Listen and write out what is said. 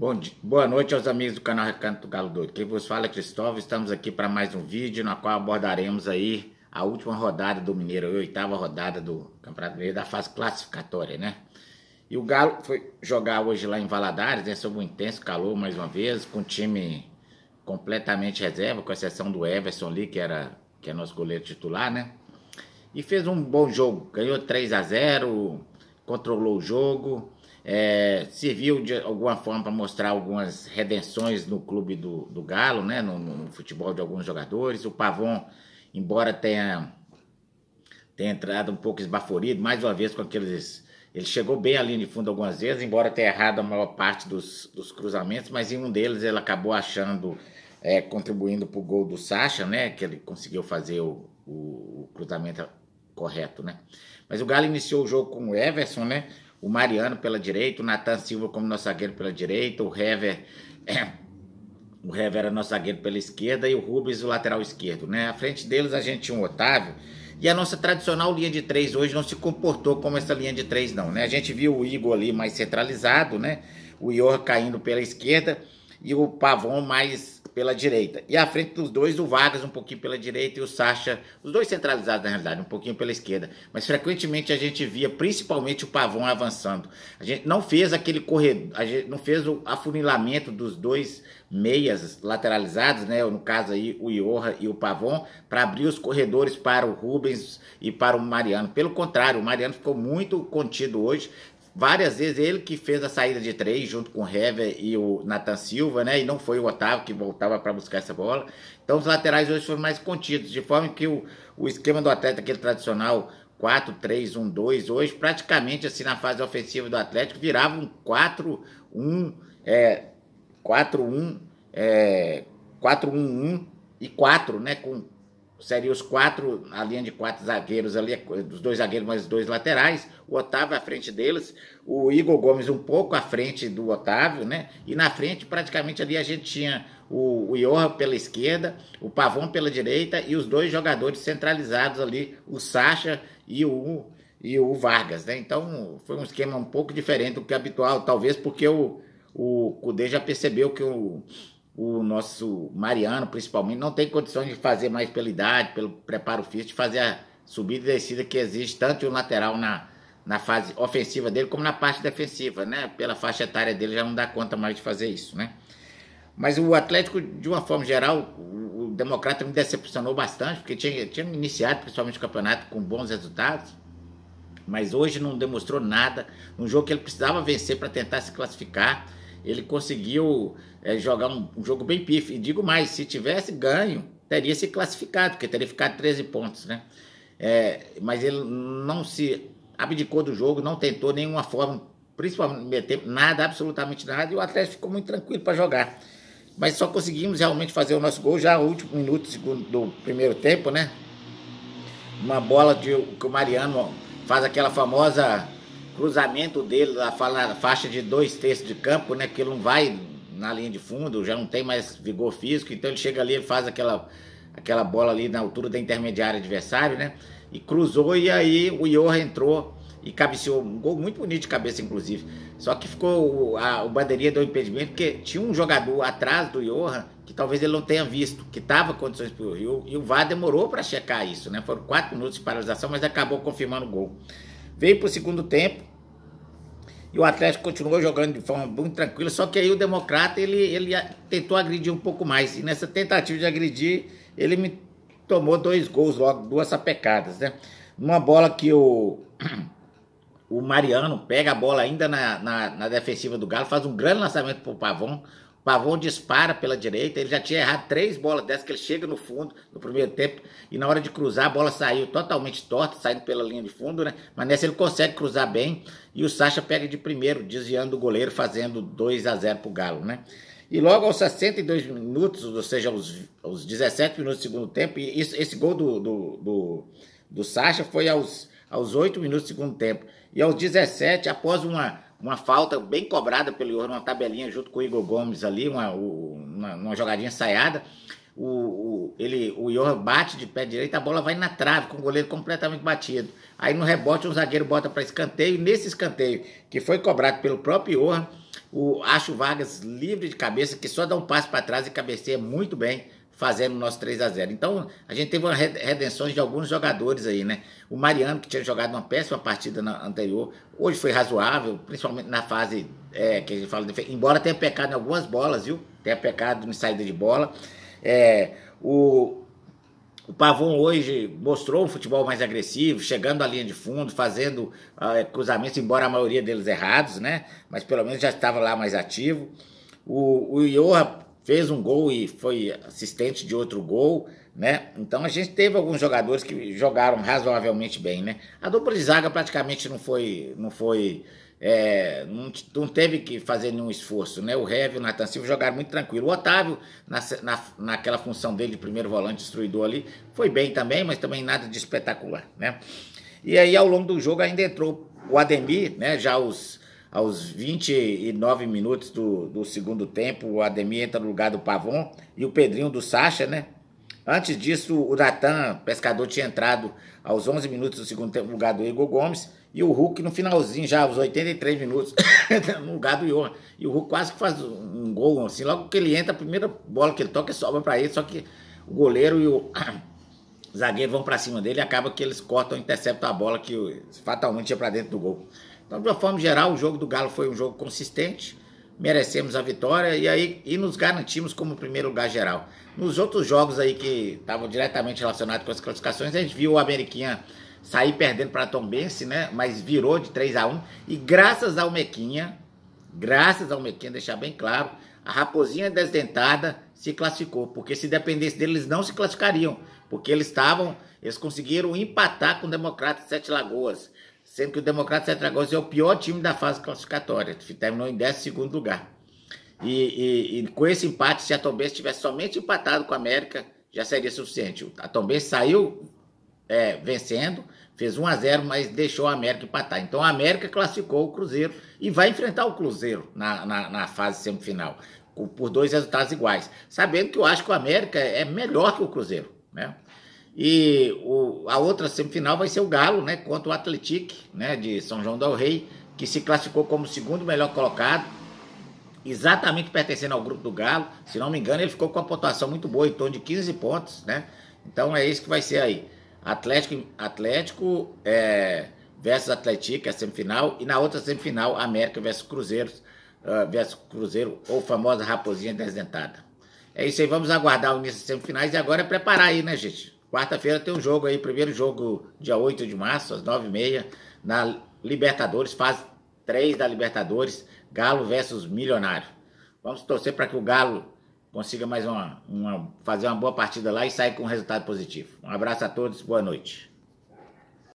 Bom dia, boa noite aos amigos do canal Recanto Galo Doido. Quem vos fala é Cristóvão, estamos aqui para mais um vídeo na qual abordaremos aí a última rodada do Mineiro, a oitava rodada do Campeonato Mineiro da fase classificatória, né? E o Galo foi jogar hoje lá em Valadares, né, sob um intenso calor mais uma vez, com o time completamente reserva, com exceção do Everson ali, que era que é nosso goleiro titular, né? E fez um bom jogo, ganhou 3 a 0, controlou o jogo, é, serviu de alguma forma para mostrar algumas redenções no clube do, do Galo, né? No, no, futebol de alguns jogadores. O Pavon, embora tenha, tenha entrado um pouco esbaforido, mais uma vez com aqueles. Ele chegou bem à linha de fundo algumas vezes, embora tenha errado a maior parte dos, dos cruzamentos, mas em um deles ele acabou achando, é, contribuindo para o gol do Sacha, né? Que ele conseguiu fazer o, o, o cruzamento correto, né? Mas o Galo iniciou o jogo com o Everson, né? o Mariano pela direita, o Nathan Silva como nosso zagueiro pela direita, o Hever. É, o Hever era nosso zagueiro pela esquerda e o Rubens o lateral esquerdo, né? À frente deles a gente tinha o Otávio e a nossa tradicional linha de três hoje não se comportou como essa linha de três não, né? A gente viu o Igor ali mais centralizado, né? O Ior caindo pela esquerda e o Pavon mais pela direita. E à frente dos dois, o Vargas um pouquinho pela direita e o Sacha, os dois centralizados na realidade, um pouquinho pela esquerda. Mas frequentemente a gente via principalmente o Pavão avançando. A gente não fez aquele corredor, a gente não fez o afunilamento dos dois meias lateralizados, né? no caso aí o Iorra e o Pavon, para abrir os corredores para o Rubens e para o Mariano. Pelo contrário, o Mariano ficou muito contido hoje, Várias vezes ele que fez a saída de três junto com o Hever e o Nathan Silva, né? E não foi o Otávio que voltava para buscar essa bola. Então os laterais hoje foram mais contidos, de forma que o, o esquema do Atlético, aquele tradicional 4-3-1-2, hoje praticamente assim na fase ofensiva do Atlético virava um 4-1, é, 4-1, é, 4-1-1 e 4, né? Com Seria os quatro, a linha de quatro zagueiros ali, dos dois zagueiros mais dois laterais, o Otávio à frente deles, o Igor Gomes um pouco à frente do Otávio, né? E na frente, praticamente ali, a gente tinha o, o Iorra pela esquerda, o Pavão pela direita e os dois jogadores centralizados ali, o Sacha e o, e o Vargas, né? Então foi um esquema um pouco diferente do que é habitual, talvez porque o, o Cudê já percebeu que o o nosso Mariano, principalmente, não tem condições de fazer mais pela idade, pelo preparo físico, de fazer a subida e descida que exige tanto o lateral na, na fase ofensiva dele como na parte defensiva, né? Pela faixa etária dele já não dá conta mais de fazer isso, né? Mas o Atlético, de uma forma geral, o, o Democrata me decepcionou bastante, porque tinha, tinha iniciado principalmente o campeonato com bons resultados, mas hoje não demonstrou nada. Um jogo que ele precisava vencer para tentar se classificar ele conseguiu é, jogar um, um, jogo bem pif. E digo mais, se tivesse ganho, teria se classificado, porque teria ficado 13 pontos, né? É, mas ele não se abdicou do jogo, não tentou nenhuma forma, principalmente nada, absolutamente nada, e o Atlético ficou muito tranquilo para jogar. Mas só conseguimos realmente fazer o nosso gol já no último minuto do primeiro tempo, né? Uma bola de, que o Mariano faz aquela famosa cruzamento dele, a faixa de dois terços de campo, né? Que ele não vai na linha de fundo, já não tem mais vigor físico, então ele chega ali e faz aquela, aquela bola ali na altura da intermediária adversária, né? E cruzou e aí o Iorra entrou e cabeceou um gol muito bonito de cabeça, inclusive. Só que ficou a, o bandeirinha deu impedimento, porque tinha um jogador atrás do Iorra que talvez ele não tenha visto, que estava condições para o Rio, e o VAR demorou para checar isso, né? Foram quatro minutos de paralisação, mas acabou confirmando o gol. Veio para o segundo tempo, e o Atlético continuou jogando de forma muito tranquila, só que aí o Democrata ele, ele tentou agredir um pouco mais. E nessa tentativa de agredir, ele me tomou dois gols logo, duas sapecadas, né? Numa bola que o, o Mariano pega a bola ainda na, na, na defensiva do Galo, faz um grande lançamento para o Pavão. Pavon dispara pela direita, ele já tinha errado três bolas dessas, que ele chega no fundo no primeiro tempo, e na hora de cruzar a bola saiu totalmente torta, saindo pela linha de fundo, né? Mas nessa ele consegue cruzar bem, e o Sacha pega de primeiro, desviando o goleiro, fazendo 2 a 0 pro Galo, né? E logo aos 62 minutos, ou seja, aos, aos 17 minutos do segundo tempo, e isso, esse gol do, do, do, do Sacha foi aos, aos 8 minutos do segundo tempo. E aos 17, após uma uma falta bem cobrada pelo Iorno, uma tabelinha junto com o Igor Gomes ali, uma, uma, uma jogadinha ensaiada. O, o, ele, o Iorra bate de pé direito, a bola vai na trave, com o goleiro completamente batido. Aí no rebote, um zagueiro bota para escanteio. Nesse escanteio, que foi cobrado pelo próprio Iorra, o Acho Vargas livre de cabeça, que só dá um passo para trás e cabeceia muito bem fazendo o nosso 3 a 0 Então, a gente teve uma redenção de alguns jogadores aí, né? O Mariano, que tinha jogado uma péssima partida anterior, hoje foi razoável, principalmente na fase é, que a gente fala, embora tenha pecado em algumas bolas, viu? Tenha pecado em saída de bola. É, o, o Pavon hoje mostrou um futebol mais agressivo, chegando à linha de fundo, fazendo ah, é, cruzamentos, embora a maioria deles errados, né? Mas pelo menos já estava lá mais ativo. O, o Iorra fez um gol e foi assistente de outro gol, né? Então a gente teve alguns jogadores que jogaram razoavelmente bem, né? A dupla de zaga praticamente não foi, não foi, é, não, não, teve que fazer nenhum esforço, né? O Heavy e o Nathan Silva jogaram muito tranquilo. O Otávio, na, na, naquela função dele de primeiro volante destruidor ali, foi bem também, mas também nada de espetacular, né? E aí ao longo do jogo ainda entrou o Ademir, né? Já os aos 29 minutos do, do segundo tempo, o Ademir entra no lugar do Pavon e o Pedrinho do Sacha, né? Antes disso, o Natan, pescador, tinha entrado aos 11 minutos do segundo tempo no lugar do Igor Gomes e o Hulk no finalzinho, já aos 83 minutos, no lugar do Johan. E o Hulk quase que faz um gol, assim, logo que ele entra, a primeira bola que ele toca é sobra para ele, só que o goleiro e o zagueiro vão para cima dele e acaba que eles cortam, interceptam a bola que fatalmente ia para dentro do gol. Então, de uma forma geral, o jogo do Galo foi um jogo consistente, merecemos a vitória e aí e nos garantimos como primeiro lugar geral. Nos outros jogos aí que estavam diretamente relacionados com as classificações, a gente viu o Ameriquinha sair perdendo para Tombense, né? Mas virou de 3 a 1 e graças ao Mequinha, graças ao Mequinha, deixar bem claro, a Raposinha Desdentada se classificou, porque se dependesse deles não se classificariam, porque eles estavam, eles conseguiram empatar com o Democrata de Sete Lagoas sendo que o Democrata Cetragoza é o pior time da fase classificatória, terminou em 12 lugar. E, e, e, com esse empate, se a Tombense tivesse somente empatado com a América, já seria suficiente. A Tombense saiu é, vencendo, fez 1 a 0 mas deixou a América empatar. Então a América classificou o Cruzeiro e vai enfrentar o Cruzeiro na, na, na fase semifinal, por dois resultados iguais. Sabendo que eu acho que o América é melhor que o Cruzeiro, né? E o, a outra semifinal vai ser o Galo, né? Contra o Atlético, né? De São João del Rei, que se classificou como segundo melhor colocado, exatamente pertencendo ao grupo do Galo. Se não me engano, ele ficou com uma pontuação muito boa, em torno de 15 pontos, né? Então é isso que vai ser aí. Atlético, Atlético é, versus Atlético, é a semifinal, e na outra semifinal, América versus Cruzeiro, uh, ah, versus Cruzeiro, ou famosa Raposinha Desdentada. É isso aí, vamos aguardar o início das semifinais e agora é preparar aí, né, gente? Quarta-feira tem um jogo aí, primeiro jogo, dia 8 de março, às 9h30, na Libertadores, fase 3 da Libertadores, Galo versus Milionário. Vamos torcer para que o Galo consiga mais uma, uma, fazer uma boa partida lá e sair com um resultado positivo. Um abraço a todos, boa noite.